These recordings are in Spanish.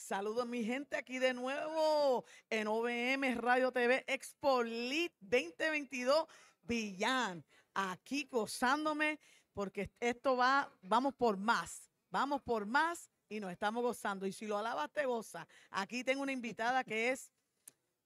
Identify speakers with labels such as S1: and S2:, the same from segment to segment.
S1: Saludos mi gente aquí de nuevo en OBM Radio TV Expo 2022 Villán. Aquí gozándome porque esto va, vamos por más, vamos por más y nos estamos gozando. Y si lo alabas te goza. Aquí tengo una invitada que es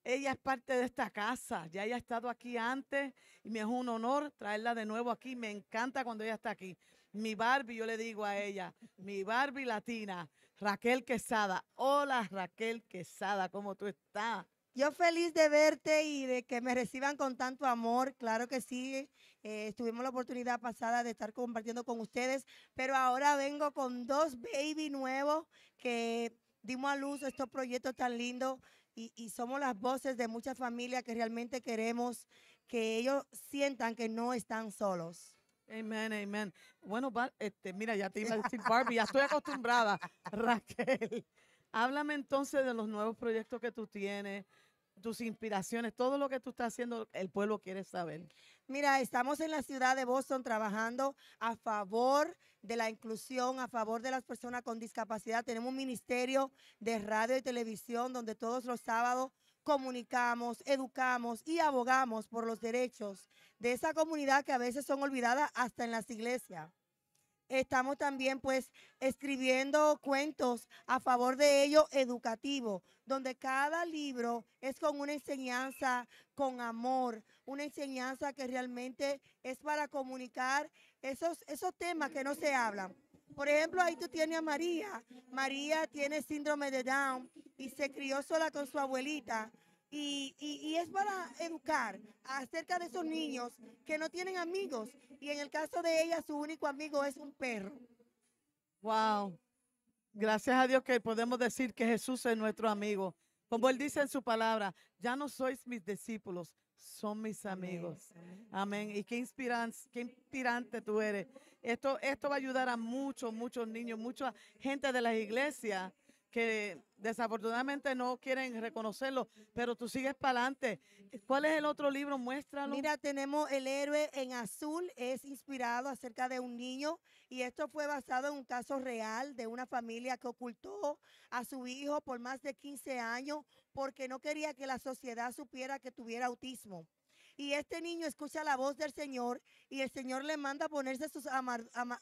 S1: ella es parte de esta casa, ya haya estado aquí antes y me es un honor traerla de nuevo aquí. Me encanta cuando ella está aquí. Mi Barbie, yo le digo a ella, mi Barbie latina, Raquel Quesada. Hola Raquel Quesada, ¿cómo tú estás?
S2: Yo feliz de verte y de que me reciban con tanto amor. Claro que sí, Estuvimos eh, tuvimos la oportunidad pasada de estar compartiendo con ustedes, pero ahora vengo con dos baby nuevos que dimos a luz estos proyectos tan lindos y, somos las voces de muchas familias que realmente queremos que ellos sientan que no están solos. Amén, amén. Bueno, este, mira, ya te iba a decir Barbie, ya estoy acostumbrada.
S1: Raquel, háblame entonces de los nuevos proyectos que tú tienes, tus inspiraciones, todo lo que tú estás haciendo, el pueblo quiere saber.
S2: Mira, estamos en la ciudad de Boston trabajando a favor de la inclusión, a favor de las personas con discapacidad. Tenemos un ministerio de radio y televisión donde todos los sábados comunicamos, educamos y abogamos por los derechos de esa comunidad que a veces son olvidadas hasta en las iglesias estamos también pues escribiendo cuentos a favor de ello educativo, donde cada libro es con una enseñanza con amor, una enseñanza que realmente es para comunicar esos, esos temas que no se hablan. Por ejemplo, ahí tú tienes a María. María tiene síndrome de Down y se crió sola con su abuelita. y, educar acerca de esos niños que no tienen amigos y en el caso de ella su único amigo es un perro. Wow.
S1: Gracias a Dios que podemos decir que Jesús es nuestro amigo. Como él dice en su palabra, ya no sois mis discípulos, son mis amigos. Amén. Y qué, qué inspirante tú eres. Esto, esto va a ayudar a muchos, muchos niños, mucha gente de las iglesias que desafortunadamente no quieren reconocerlo, pero tú
S2: sigues para adelante. ¿Cuál es
S1: el otro libro? Muéstralo. Mira,
S2: tenemos El héroe en azul, es inspirado acerca de un niño y esto fue basado en un caso real de una familia que ocultó a su hijo por más de 15 años porque no quería que la sociedad supiera que tuviera autismo. Y este niño escucha la voz del Señor y el Señor le manda ponerse su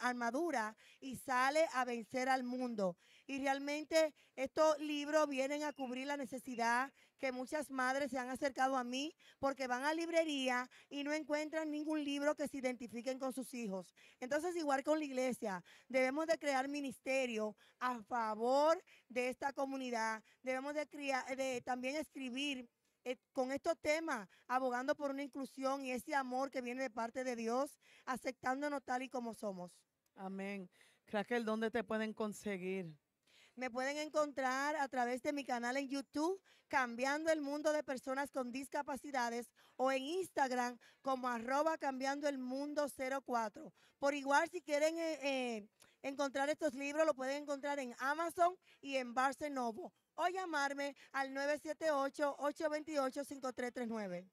S2: armadura y sale a vencer al mundo. Y realmente estos libros vienen a cubrir la necesidad que muchas madres se han acercado a mí porque van a librería y no encuentran ningún libro que se identifiquen con sus hijos. Entonces, igual con la iglesia, debemos de crear ministerio a favor de esta comunidad. Debemos de, de también escribir eh, con estos temas, abogando por una inclusión y ese amor que viene de parte de Dios, aceptándonos tal y como somos. Amén. Raquel, ¿dónde te pueden conseguir? Me pueden encontrar a través de mi canal en YouTube, Cambiando el Mundo de Personas con Discapacidades, o en Instagram como arroba cambiando el mundo 04. Por igual, si quieren eh, eh, encontrar estos libros, lo pueden encontrar en Amazon y en Barnes o llamarme al 978-828-5339.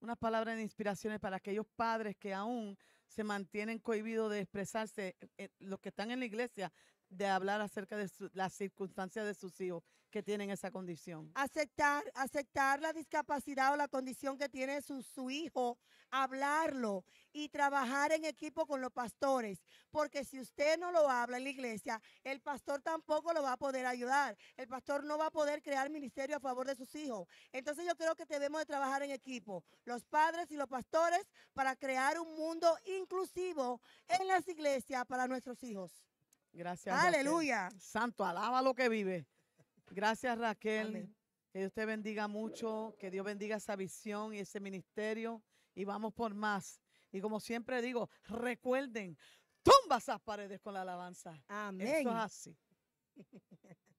S2: Una palabra de inspiraciones para aquellos padres que aún
S1: se mantienen cohibidos de expresarse, eh, eh, los que están en la iglesia, de hablar acerca de las circunstancias de sus hijos que tienen esa condición.
S2: Aceptar, aceptar la discapacidad o la condición que tiene su, hijo, hablarlo y trabajar en equipo con los pastores, porque si usted no lo habla en la iglesia, el pastor tampoco lo va a poder ayudar, el pastor no va a poder crear ministerio a favor de sus hijos. Entonces yo creo que debemos de trabajar en equipo, los padres y los pastores, para crear un mundo inclusivo en las iglesias para nuestros hijos.
S1: Gracias. Aleluya. Santo, alaba lo que vive. Gracias, Raquel. Que Dios te bendiga mucho, que Dios bendiga esa visión y ese ministerio. Y vamos por más. Y como siempre digo, recuerden, tumba esas paredes con la alabanza. Amén. Eso es así.